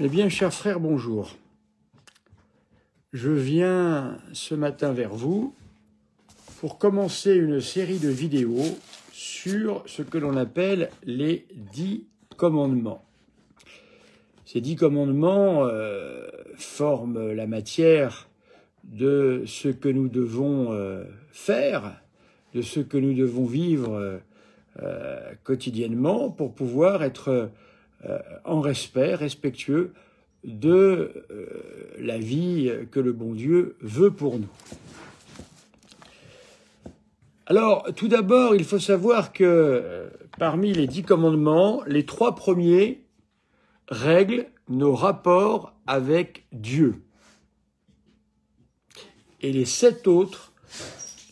Eh bien, chers frères, bonjour. Je viens ce matin vers vous pour commencer une série de vidéos sur ce que l'on appelle les dix commandements. Ces dix commandements euh, forment la matière de ce que nous devons euh, faire, de ce que nous devons vivre euh, quotidiennement pour pouvoir être euh, en respect, respectueux de euh, la vie que le bon Dieu veut pour nous. Alors, tout d'abord, il faut savoir que euh, parmi les dix commandements, les trois premiers règlent nos rapports avec Dieu. Et les sept autres,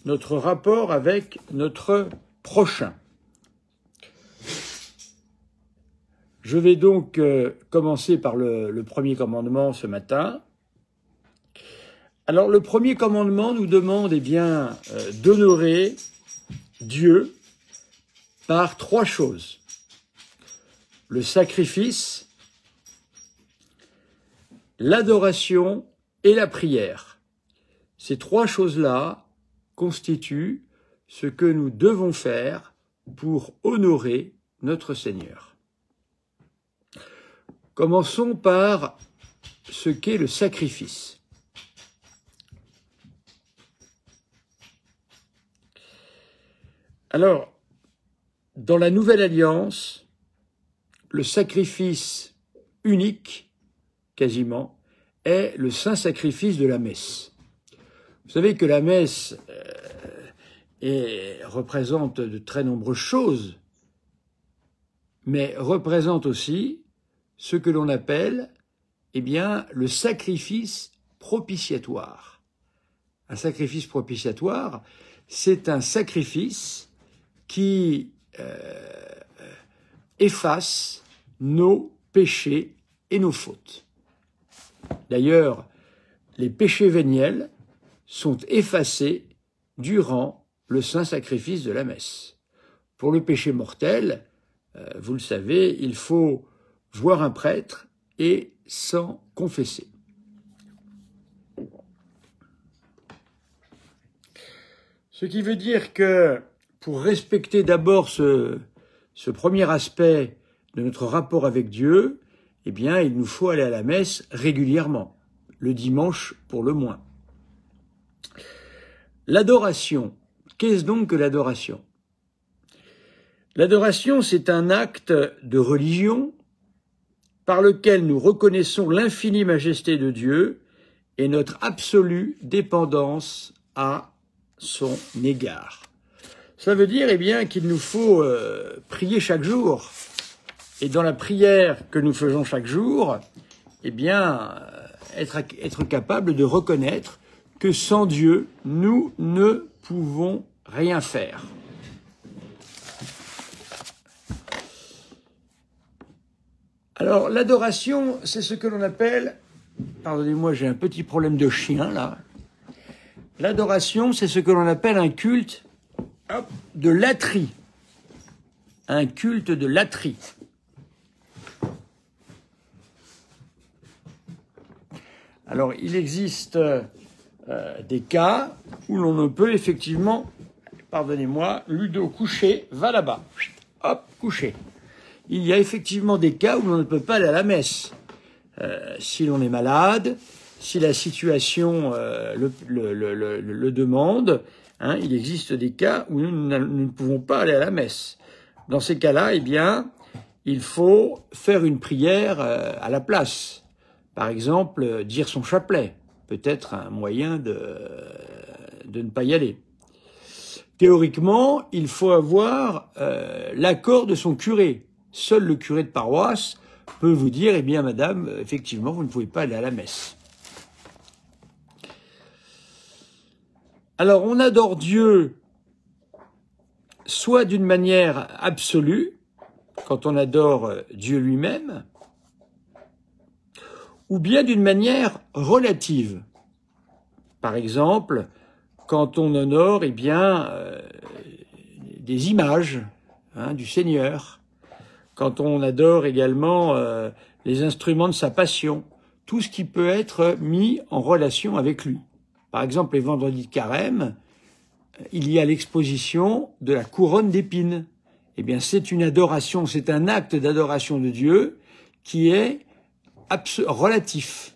notre rapport avec notre prochain. Je vais donc euh, commencer par le, premier commandement ce matin. Alors le premier commandement nous demande eh bien euh, d'honorer Dieu par trois choses. Le sacrifice, l'adoration et la prière. Ces trois choses-là constituent ce que nous devons faire pour honorer notre Seigneur. Commençons par ce qu'est le sacrifice. Alors, dans la Nouvelle Alliance, le sacrifice unique, quasiment, est le saint sacrifice de la messe. Vous savez que la messe euh, représente de très nombreuses choses, mais représente aussi ce que l'on appelle eh bien, le sacrifice propitiatoire. Un sacrifice propitiatoire, c'est un sacrifice qui euh, efface nos péchés et nos fautes. D'ailleurs, les péchés véniels sont effacés durant le saint sacrifice de la messe. Pour le péché mortel, euh, vous le savez, il faut voir un prêtre et sans confesser. Ce qui veut dire que pour respecter d'abord ce, ce, premier aspect de notre rapport avec Dieu, eh bien, il nous faut aller à la messe régulièrement, le dimanche pour le moins. L'adoration, qu'est-ce donc que l'adoration L'adoration, c'est un acte de religion par lequel nous reconnaissons l'infinie majesté de Dieu et notre absolue dépendance à son égard. Ça veut dire, eh bien, qu'il nous faut euh, prier chaque jour. Et dans la prière que nous faisons chaque jour, eh bien, euh, être, être capable de reconnaître que sans Dieu, nous ne pouvons rien faire. Alors, l'adoration, c'est ce que l'on appelle, pardonnez-moi, j'ai un petit problème de chien là. L'adoration, c'est ce que l'on appelle un culte de latrie. Un culte de latrie. Alors, il existe euh, des cas où l'on ne peut effectivement, pardonnez-moi, Ludo couché va là-bas. Hop, couché il y a effectivement des cas où l'on ne peut pas aller à la messe. Euh, si l'on est malade, si la situation euh, le, demande, hein, il existe des cas où nous, ne pouvons pas aller à la messe. Dans ces cas-là, eh bien, il faut faire une prière euh, à la place. Par exemple, dire son chapelet, peut-être un moyen de, de ne pas y aller. Théoriquement, il faut avoir l'accord de son curé. Seul le curé de paroisse peut vous dire, eh bien madame, effectivement, vous ne pouvez pas aller à la messe. Alors on adore Dieu soit d'une manière absolue, quand on adore euh, Dieu lui-même, ou bien d'une manière relative. Par exemple, quand on honore eh bien, euh, des images hein, du Seigneur, quand on adore également euh, les instruments de sa passion, tout ce qui peut être mis en relation avec lui. Par exemple, les vendredis de carême, euh, il y a l'exposition de la couronne d'épines. Eh bien, c'est une adoration, c'est un acte d'adoration de Dieu qui est relatif.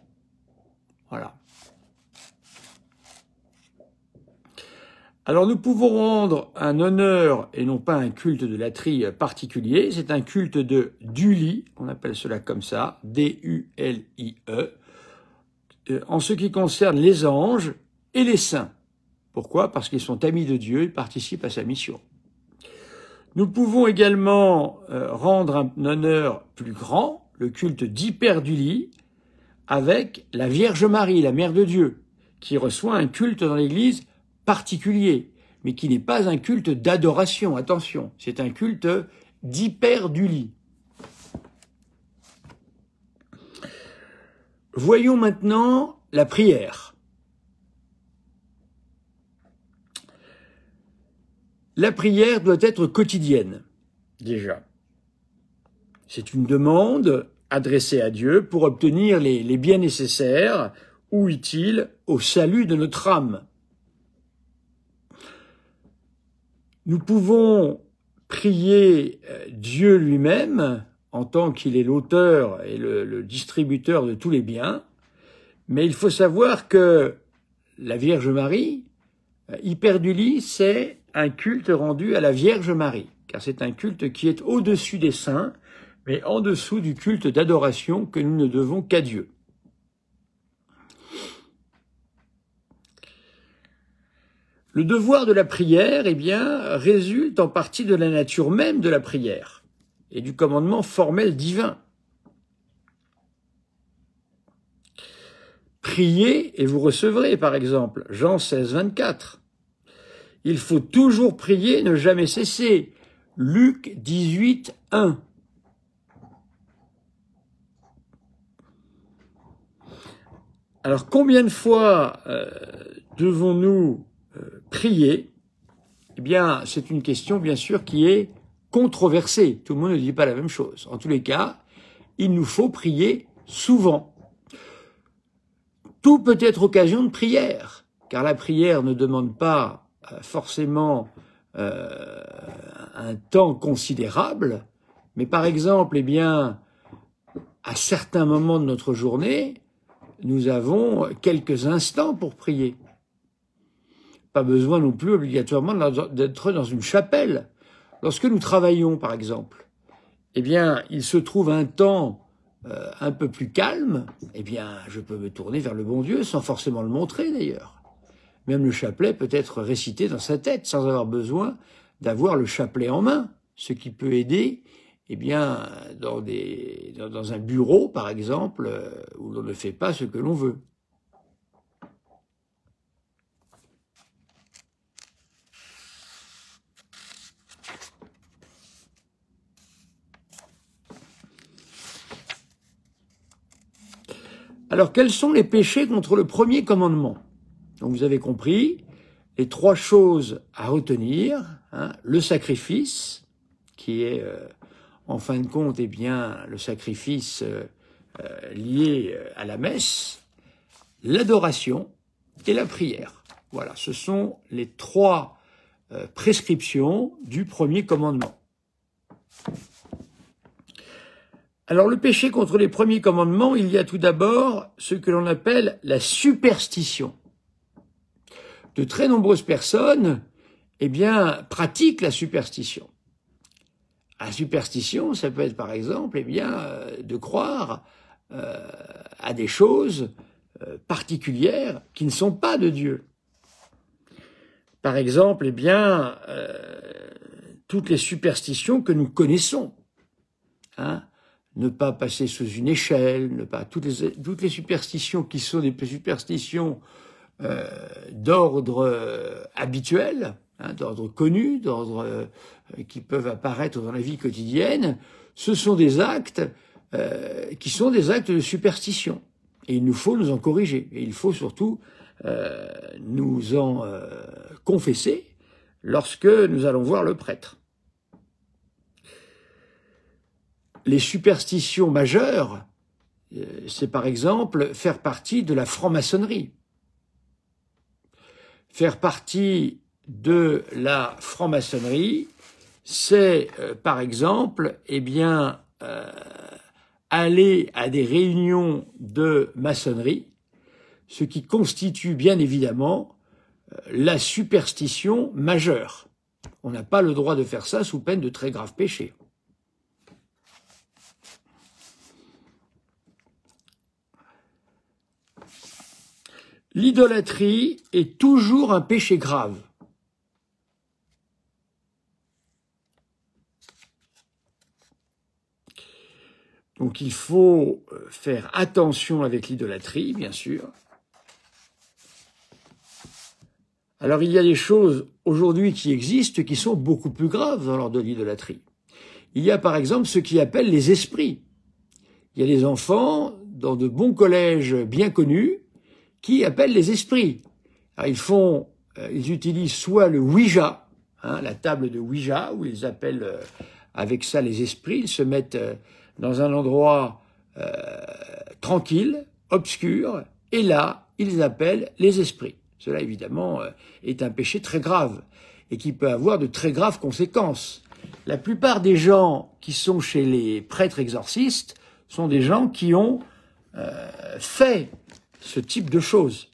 Voilà. Alors nous pouvons rendre un honneur et non pas un culte de la tri particulier, c'est un culte de lit », on appelle cela comme ça, D-U-L-I-E, euh, en ce qui concerne les anges et les saints. Pourquoi Parce qu'ils sont amis de Dieu et participent à sa mission. Nous pouvons également euh, rendre un honneur plus grand, le culte d'hyper-du-lit, avec la Vierge Marie, la Mère de Dieu, qui reçoit un culte dans l'Église particulier, mais qui n'est pas un culte d'adoration, attention, c'est un culte d'hyperdulie. Voyons maintenant la prière. La prière doit être quotidienne, déjà. C'est une demande adressée à Dieu pour obtenir les, les biens nécessaires ou utiles au salut de notre âme. Nous pouvons prier euh, Dieu lui-même en tant qu'il est l'auteur et le, distributeur de tous les biens, mais il faut savoir que la Vierge Marie, euh, hyperdulie, c'est un culte rendu à la Vierge Marie, car c'est un culte qui est au-dessus des saints, mais en dessous du culte d'adoration que nous ne devons qu'à Dieu. Le devoir de la prière, eh bien, résulte en partie de la nature même de la prière et du commandement formel divin. Priez et vous recevrez, par exemple, Jean 16, 24. Il faut toujours prier, ne jamais cesser. Luc 18, 1. Alors combien de fois euh, devons-nous prier, eh bien, c'est une question, bien sûr, qui est controversée. Tout le monde ne dit pas la même chose. En tous les cas, il nous faut prier souvent. Tout peut être occasion de prière, car la prière ne demande pas euh, forcément euh, un temps considérable, mais par exemple, eh bien, à certains moments de notre journée, nous avons quelques instants pour prier pas besoin non plus obligatoirement d'être dans une chapelle. Lorsque nous travaillons, par exemple, eh bien, il se trouve un temps euh, un peu plus calme, eh bien, je peux me tourner vers le bon Dieu sans forcément le montrer d'ailleurs. Même le chapelet peut être récité dans sa tête sans avoir besoin d'avoir le chapelet en main, ce qui peut aider eh bien, dans, des, dans, un bureau, par exemple, euh, où l'on ne fait pas ce que l'on veut. Alors, quels sont les péchés contre le premier commandement Donc, vous avez compris, les trois choses à retenir, hein, le sacrifice, qui est, euh, en fin de compte, eh bien, le sacrifice euh, euh, lié à la messe, l'adoration et la prière. Voilà, ce sont les trois prescriptions du premier commandement. Alors le péché contre les premiers commandements, il y a tout d'abord ce que l'on appelle la superstition. De très nombreuses personnes, eh bien, pratiquent la superstition. La superstition, ça peut être par exemple, eh bien, euh, de croire euh, à des choses euh, particulières qui ne sont pas de Dieu. Par exemple, eh bien, toutes les superstitions que nous connaissons. Hein ne pas passer sous une échelle, ne pas toutes les, toutes les superstitions qui sont des superstitions euh, d'ordre euh, habituel, hein, d'ordre connu, d'ordre euh, qui peuvent apparaître dans la vie quotidienne, ce sont des actes qui sont des actes de superstition. Et il nous faut nous en corriger. Et il faut surtout nous en confesser lorsque nous allons voir le prêtre. les superstitions majeures, euh, c'est par exemple faire partie de la franc-maçonnerie. Faire partie de la franc-maçonnerie, c'est euh, par exemple, eh bien, euh, aller à des réunions de maçonnerie, ce qui constitue bien évidemment la superstition majeure. On n'a pas le droit de faire ça sous peine de très graves péchés. L'idolâtrie est toujours un péché grave. Donc il faut euh, faire attention avec l'idolâtrie, bien sûr. Alors il y a des choses aujourd'hui qui existent qui sont beaucoup plus graves dans l'ordre de l'idolâtrie. Il y a par exemple ce qui appelle les esprits. Il y a des enfants dans de bons collèges bien connus qui appellent les esprits. Alors, ils font, euh, ils utilisent soit le Ouija, hein, la table de Ouija, où ils appellent euh, avec ça les esprits, ils se mettent euh, dans un endroit tranquille, obscur, et là, ils appellent les esprits. Cela, évidemment, est un péché très grave et qui peut avoir de très graves conséquences. La plupart des gens qui sont chez les prêtres exorcistes sont des gens qui ont euh, fait ce type de choses.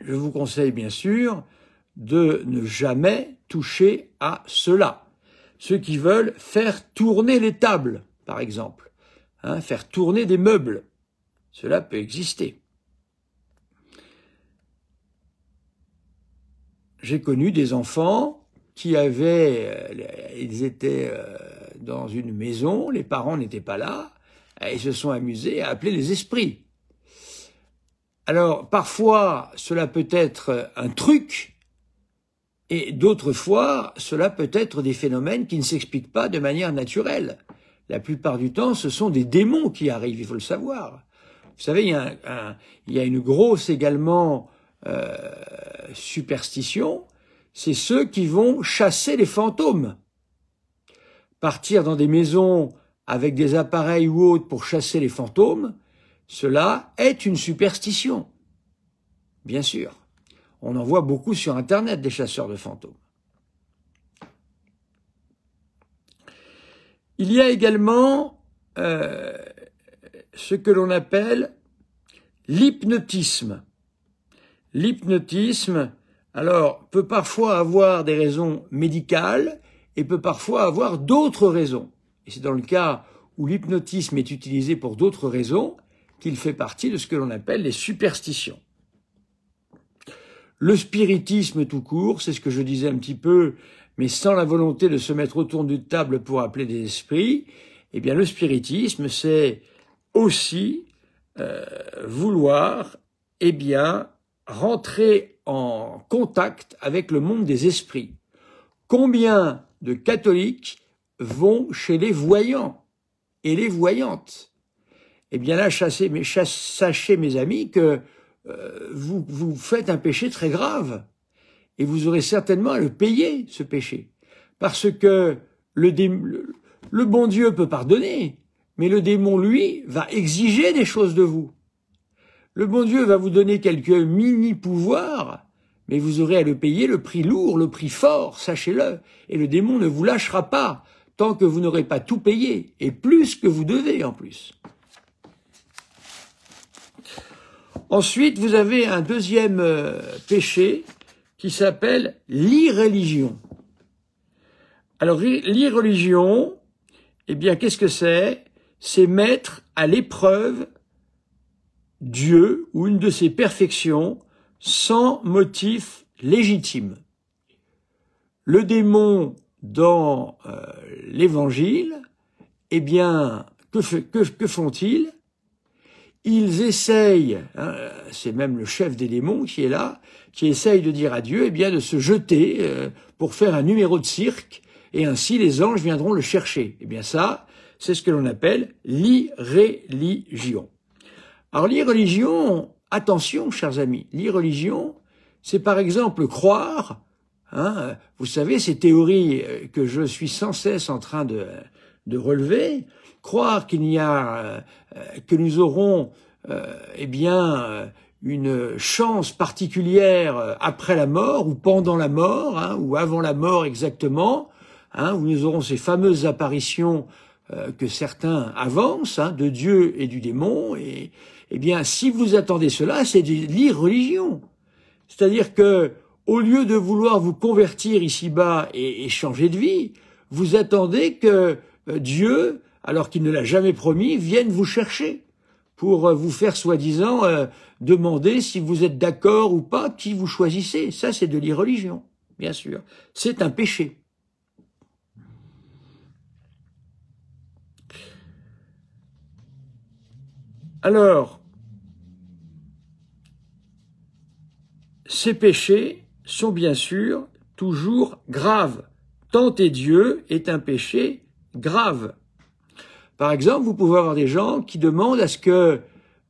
Je vous conseille bien sûr de ne jamais toucher à cela. Ceux qui veulent faire tourner les tables, par exemple, hein, faire tourner des meubles, cela peut exister. J'ai connu des enfants qui avaient, euh, ils étaient euh, dans une maison, les parents n'étaient pas là, ils se sont amusés à appeler les esprits. Alors parfois cela peut être un truc et d'autres fois cela peut être des phénomènes qui ne s'expliquent pas de manière naturelle. La plupart du temps ce sont des démons qui arrivent, il faut le savoir. Vous savez, il y a, une grosse également euh, superstition, c'est ceux qui vont chasser les fantômes. Partir dans des maisons avec des appareils ou autres pour chasser les fantômes, cela est une superstition. Bien sûr. On en voit beaucoup sur Internet des chasseurs de fantômes. Il y a également euh, ce que l'on appelle l'hypnotisme. L'hypnotisme, alors, peut parfois avoir des raisons médicales et peut parfois avoir d'autres raisons. Et c'est dans le cas où l'hypnotisme est utilisé pour d'autres raisons qu'il fait partie de ce que l'on appelle les superstitions. Le spiritisme tout court, c'est ce que je disais un petit peu, mais sans la volonté de se mettre autour d'une table pour appeler des esprits, eh bien le spiritisme, c'est aussi euh, vouloir, eh bien, rentrer en contact avec le monde des esprits. Combien de catholiques vont chez les voyants et les voyantes eh bien là, sachez, mes amis, que euh, vous, vous faites un péché très grave. Et vous aurez certainement à le payer, ce péché. Parce que le, le bon Dieu peut pardonner, mais le démon, lui, va exiger des choses de vous. Le bon Dieu va vous donner quelques mini-pouvoirs, mais vous aurez à le payer le prix lourd, le prix fort, sachez-le, et le démon ne vous lâchera pas tant que vous n'aurez pas tout payé, et plus que vous devez en plus. Ensuite, vous avez un deuxième euh, péché qui s'appelle l'irreligion. Alors, l'irreligion, eh bien, qu'est-ce que c'est C'est mettre à l'épreuve Dieu ou une de ses perfections sans motif légitime. Le démon dans euh, l'évangile, eh bien, que font-ils ils essayent, hein, c'est même le chef des démons qui est là, qui essaye de dire à Dieu, eh bien, de se jeter euh, pour faire un numéro de cirque, et ainsi les anges viendront le chercher. Eh bien, ça, c'est ce que l'on appelle l'irreligion. Alors, l'irreligion, attention, chers amis, l'irreligion, c'est par exemple croire, hein, vous savez, ces théories euh, que je suis sans cesse en train de, de relever, croire qu'il n'y a euh, euh, que nous aurons euh, eh bien une chance particulière après la mort ou pendant la mort hein, ou avant la mort exactement, hein, où nous aurons ces fameuses apparitions que certains avancent hein, de Dieu et du démon. Et eh bien, si vous attendez cela, c'est de l'irreligion. C'est-à-dire que au lieu de vouloir vous convertir ici-bas et, changer de vie, vous attendez que Dieu alors qu'il ne l'a jamais promis, viennent vous chercher pour euh, vous faire soi-disant euh, demander si vous êtes d'accord ou pas, qui vous choisissez. Ça, c'est de l'irreligion, bien sûr. C'est un péché. Alors, ces péchés sont bien sûr toujours graves. Tenter Dieu est un péché grave. Par exemple, vous pouvez avoir des gens qui demandent à ce que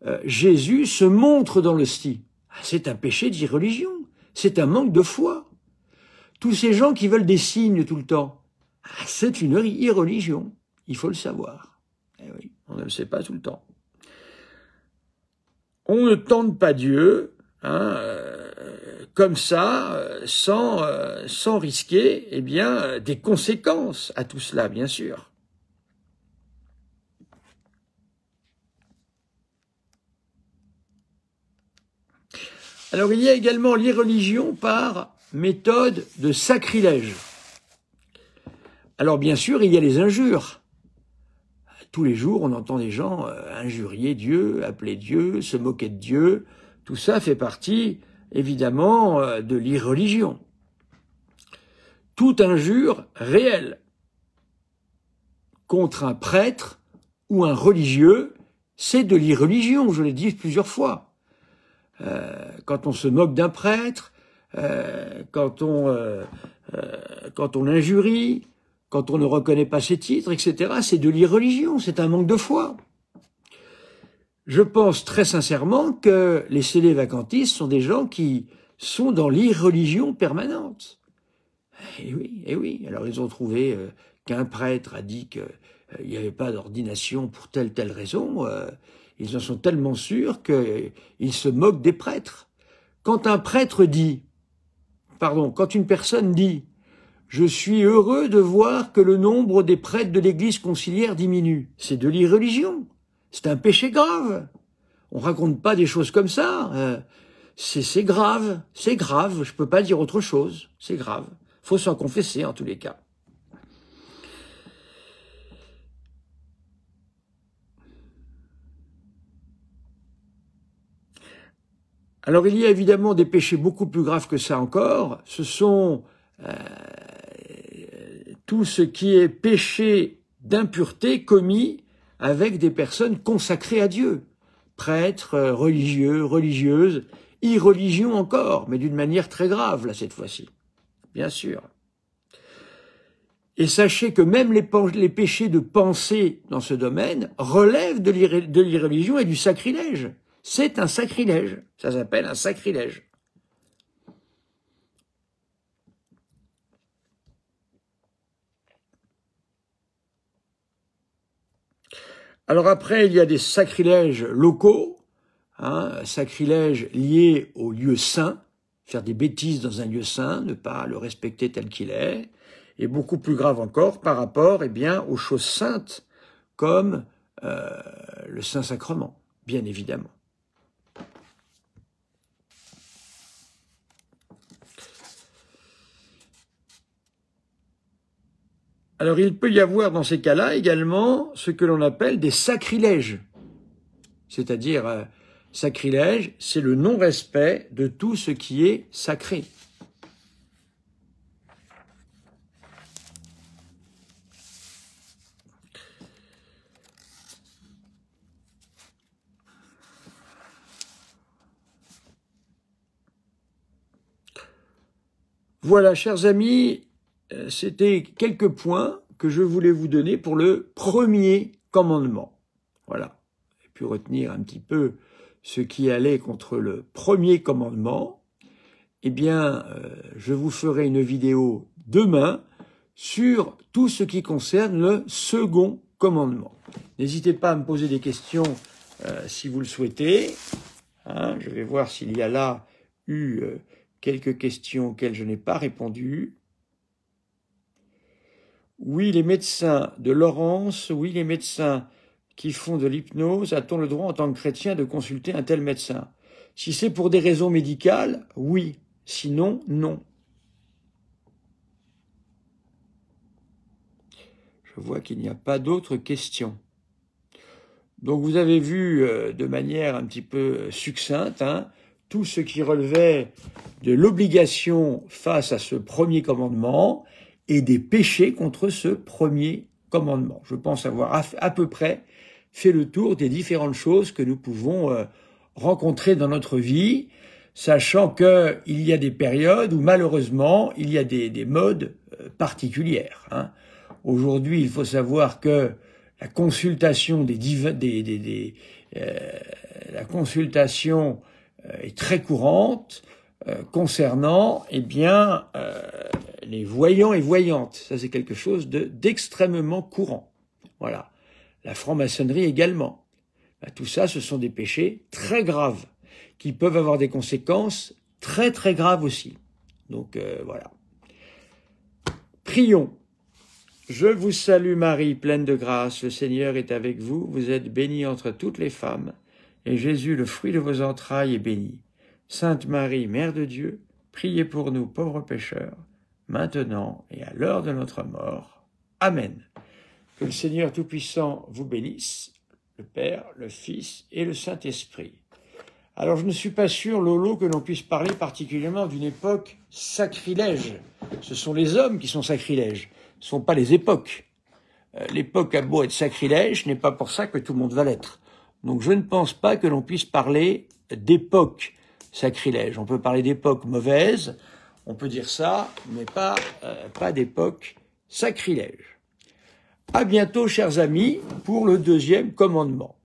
euh, Jésus se montre dans le style. Ah, c'est un péché d'irreligion. C'est un manque de foi. Tous ces gens qui veulent des signes tout le temps, ah, c'est une irreligion. Il faut le savoir. Eh oui, on ne le sait pas tout le temps. On ne tente pas Dieu hein, euh, comme ça, euh, sans, sans risquer eh bien, des conséquences à tout cela, bien sûr. Alors il y a également l'irreligion par méthode de sacrilège. Alors bien sûr, il y a les injures. Tous les jours, on entend des gens euh, injurier Dieu, appeler Dieu, se moquer de Dieu. Tout ça fait partie, évidemment, euh, de l'irreligion. Toute injure réelle contre un prêtre ou un religieux, c'est de l'irreligion, je l'ai dit plusieurs fois. Euh, quand on se moque d'un prêtre, euh, quand on euh, quand on injurie, quand on ne reconnaît pas ses titres, etc. C'est de l'irreligion, c'est un manque de foi. Je pense très sincèrement que les scellés vacantistes sont des gens qui sont dans l'irreligion permanente. Eh oui, eh oui. Alors ils ont trouvé qu'un prêtre a dit qu'il n'y avait pas d'ordination pour telle telle raison. Ils en sont tellement sûrs qu'ils se moquent des prêtres. Quand un prêtre dit, pardon, quand une personne dit, je suis heureux de voir que le nombre des prêtres de l'église conciliaire diminue, c'est de l'irreligion. C'est un péché grave. On raconte pas des choses comme ça. Hein. c'est grave, c'est grave, je peux pas dire autre chose, c'est grave. Faut s'en confesser en tous les cas. Alors il y a évidemment des péchés beaucoup plus graves que ça encore. Ce sont euh, tout ce qui est péché d'impureté commis avec des personnes consacrées à Dieu, prêtres, euh, religieux, religieuses, irreligion encore, mais d'une manière très grave, là, cette fois-ci, bien sûr. Et sachez que même les, les, péchés de pensée dans ce domaine relèvent de l'irreligion et du sacrilège. C'est un sacrilège. Ça s'appelle un sacrilège. Alors après, il y a des sacrilèges locaux, hein, sacrilèges liés au lieu saint, faire des bêtises dans un lieu saint, ne pas le respecter tel qu'il est, et beaucoup plus grave encore par rapport eh bien, aux choses saintes comme euh, le Saint-Sacrement, bien évidemment. Alors il peut y avoir dans ces cas-là également ce que l'on appelle des sacrilèges. C'est-à-dire, euh, sacrilège, c'est le non-respect de tout ce qui est sacré. Voilà, chers amis, euh, c'était quelques points que je voulais vous donner pour le premier commandement. Voilà. J'ai pu retenir un petit peu ce qui allait contre le premier commandement. Eh bien, euh, je vous ferai une vidéo demain sur tout ce qui concerne le second commandement. N'hésitez pas à me poser des questions euh, si vous le souhaitez. Hein, je vais voir s'il y a là eu quelques questions auxquelles je n'ai pas répondu. Oui, les médecins de Laurence, oui, les médecins qui font de l'hypnose, a-t-on le droit en tant que chrétien de consulter un tel médecin Si c'est pour des raisons médicales, oui. Sinon, non. Je vois qu'il n'y a pas d'autres questions. Donc vous avez vu euh, de manière un petit peu succincte hein, tout ce qui relevait de l'obligation face à ce premier commandement, et des péchés contre ce premier commandement. Je pense avoir à peu près fait le tour des différentes choses que nous pouvons euh, rencontrer dans notre vie, sachant que il y a des périodes où malheureusement il y a des, des modes euh, particulières. Hein. Aujourd'hui, il faut savoir que la consultation des, des, des euh, la consultation euh, est très courante concernant eh bien euh, les voyants et voyantes. Ça, c'est quelque chose d'extrêmement courant. Voilà. La franc-maçonnerie également. Bah, tout ça, ce sont des péchés très graves qui peuvent avoir des conséquences très très graves aussi. Donc euh, voilà. Prions. Je vous salue Marie, pleine de grâce, le Seigneur est avec vous, vous êtes bénie entre toutes les femmes, et Jésus, le fruit de vos entrailles, est béni. Sainte Marie, Mère de Dieu, priez pour nous pauvres pécheurs, maintenant et à l'heure de notre mort. Amen. Que le Seigneur Tout-Puissant vous bénisse, le Père, le Fils et le Saint-Esprit. Alors je ne suis pas sûr, Lolo, que l'on puisse parler particulièrement d'une époque sacrilège. Ce sont les hommes qui sont sacrilèges, ce ne sont pas les époques. Euh, l'époque a beau être sacrilège, ce n'est pas pour ça que tout le monde va l'être. Donc je ne pense pas que l'on puisse parler d'époque sacrilège. On peut parler d'époque mauvaise, on peut dire ça, mais pas, euh, pas d'époque sacrilège. À bientôt, chers amis, pour le deuxième commandement.